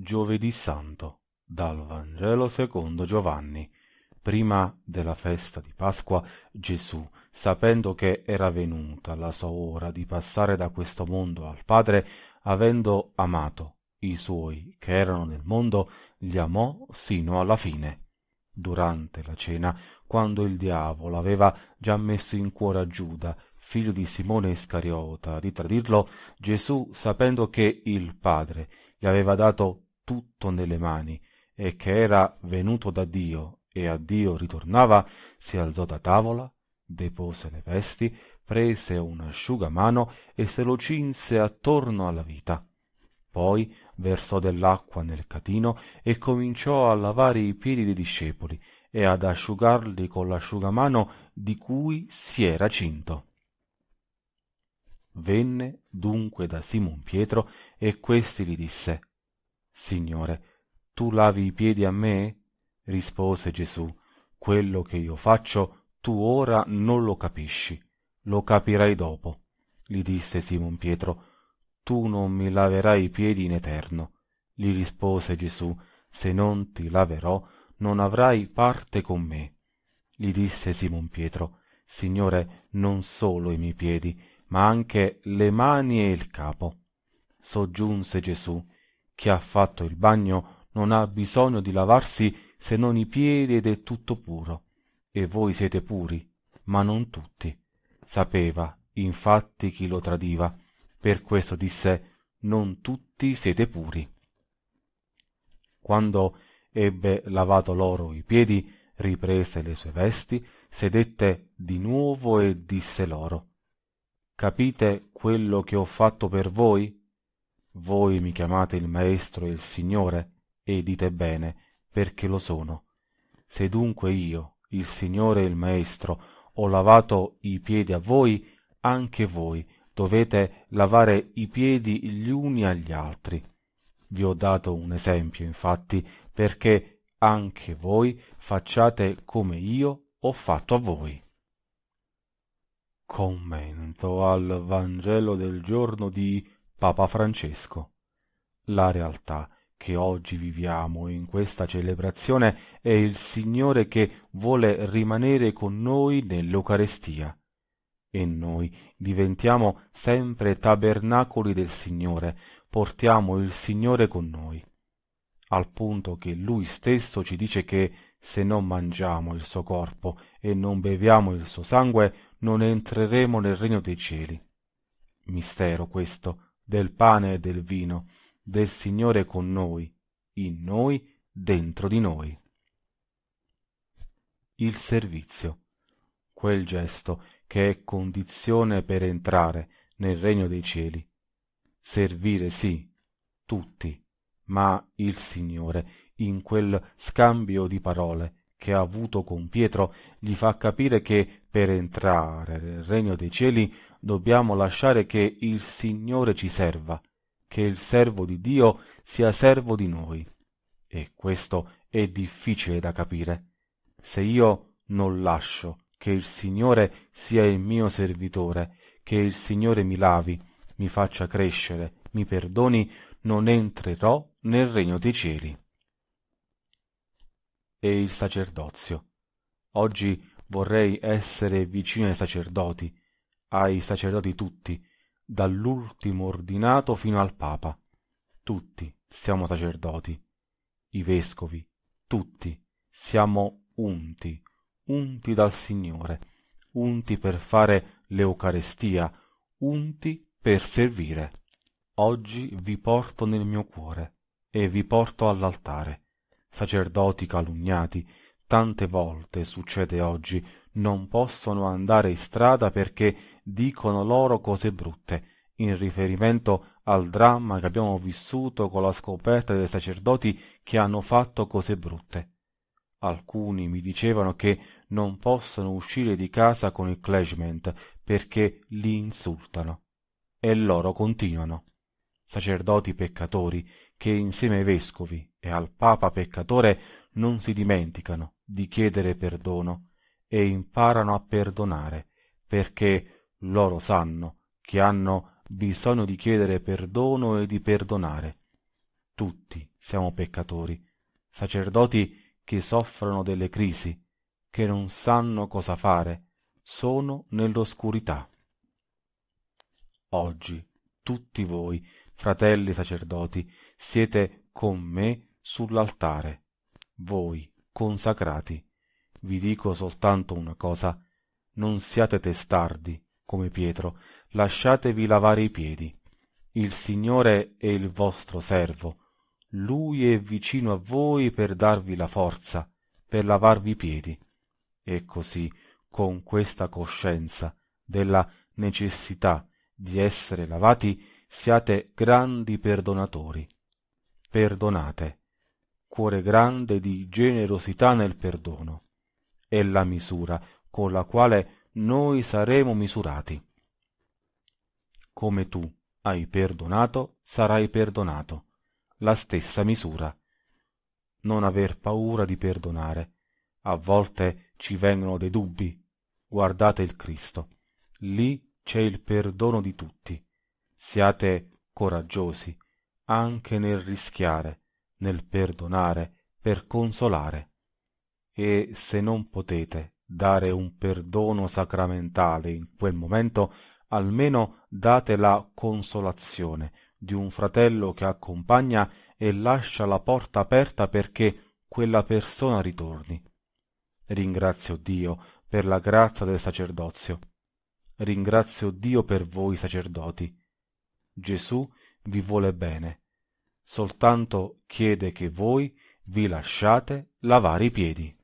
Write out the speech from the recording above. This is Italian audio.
Giovedì Santo dal Vangelo secondo Giovanni. Prima della festa di Pasqua, Gesù, sapendo che era venuta la sua ora di passare da questo mondo al Padre, avendo amato i suoi che erano nel mondo, li amò sino alla fine. Durante la cena, quando il diavolo aveva già messo in cuore a Giuda, figlio di Simone Iscariota, di tradirlo, Gesù, sapendo che il Padre gli aveva dato tutto nelle mani e che era venuto da dio e a dio ritornava si alzò da tavola depose le vesti prese un asciugamano e se lo cinse attorno alla vita poi versò dell'acqua nel catino e cominciò a lavare i piedi dei discepoli e ad asciugarli con l'asciugamano di cui si era cinto. Venne dunque da Simon Pietro e questi gli disse Signore, tu lavi i piedi a me? rispose Gesù, quello che io faccio tu ora non lo capisci, lo capirai dopo. Gli disse Simon Pietro, tu non mi laverai i piedi in eterno. Gli rispose Gesù, se non ti laverò, non avrai parte con me. Gli disse Simon Pietro, Signore, non solo i miei piedi, ma anche le mani e il capo. Soggiunse Gesù, chi ha fatto il bagno non ha bisogno di lavarsi se non i piedi ed è tutto puro. E voi siete puri, ma non tutti. Sapeva, infatti, chi lo tradiva. Per questo disse, non tutti siete puri. Quando ebbe lavato loro i piedi, riprese le sue vesti, sedette di nuovo e disse loro, Capite quello che ho fatto per voi? Voi mi chiamate il Maestro e il Signore, e dite bene, perché lo sono. Se dunque io, il Signore e il Maestro, ho lavato i piedi a voi, anche voi dovete lavare i piedi gli uni agli altri. Vi ho dato un esempio, infatti, perché anche voi facciate come io ho fatto a voi. Commento al Vangelo del giorno di Papa Francesco. La realtà che oggi viviamo in questa celebrazione è il Signore che vuole rimanere con noi nell'Eucarestia e noi diventiamo sempre tabernacoli del Signore, portiamo il Signore con noi, al punto che Lui stesso ci dice che se non mangiamo il suo corpo e non beviamo il suo sangue, non entreremo nel regno dei cieli. Mistero questo del pane e del vino, del Signore con noi, in noi, dentro di noi. Il servizio, quel gesto che è condizione per entrare nel regno dei cieli. Servire sì, tutti, ma il Signore, in quel scambio di parole che ha avuto con Pietro, gli fa capire che per entrare nel regno dei cieli dobbiamo lasciare che il Signore ci serva, che il servo di Dio sia servo di noi. E questo è difficile da capire. Se io non lascio che il Signore sia il mio servitore, che il Signore mi lavi, mi faccia crescere, mi perdoni, non entrerò nel regno dei cieli. E il sacerdozio. Oggi vorrei essere vicino ai sacerdoti, ai sacerdoti tutti, dall'ultimo ordinato fino al Papa. Tutti siamo sacerdoti, i vescovi, tutti siamo unti, unti dal Signore, unti per fare l'Eucarestia, unti per servire. Oggi vi porto nel mio cuore e vi porto all'altare. Sacerdoti calunniati, tante volte succede oggi, non possono andare in strada perché dicono loro cose brutte, in riferimento al dramma che abbiamo vissuto con la scoperta dei sacerdoti che hanno fatto cose brutte. Alcuni mi dicevano che non possono uscire di casa con il clasement perché li insultano. E loro continuano. Sacerdoti peccatori che insieme ai vescovi e al papa peccatore non si dimenticano di chiedere perdono e imparano a perdonare perché loro sanno che hanno bisogno di chiedere perdono e di perdonare. Tutti siamo peccatori, sacerdoti che soffrono delle crisi, che non sanno cosa fare, sono nell'oscurità. Oggi tutti voi, fratelli sacerdoti, siete con me sull'altare, voi consacrati. Vi dico soltanto una cosa, non siate testardi come Pietro, lasciatevi lavare i piedi. Il Signore è il vostro servo. Lui è vicino a voi per darvi la forza, per lavarvi i piedi. E così, con questa coscienza della necessità di essere lavati, siate grandi perdonatori. Perdonate, cuore grande di generosità nel perdono. È la misura con la quale noi saremo misurati. Come tu hai perdonato, sarai perdonato, la stessa misura. Non aver paura di perdonare. A volte ci vengono dei dubbi. Guardate il Cristo. Lì c'è il perdono di tutti. Siate coraggiosi anche nel rischiare, nel perdonare, per consolare. E se non potete dare un perdono sacramentale in quel momento, almeno date la consolazione di un fratello che accompagna e lascia la porta aperta perché quella persona ritorni. Ringrazio Dio per la grazia del sacerdozio. Ringrazio Dio per voi sacerdoti. Gesù vi vuole bene, soltanto chiede che voi vi lasciate lavare i piedi.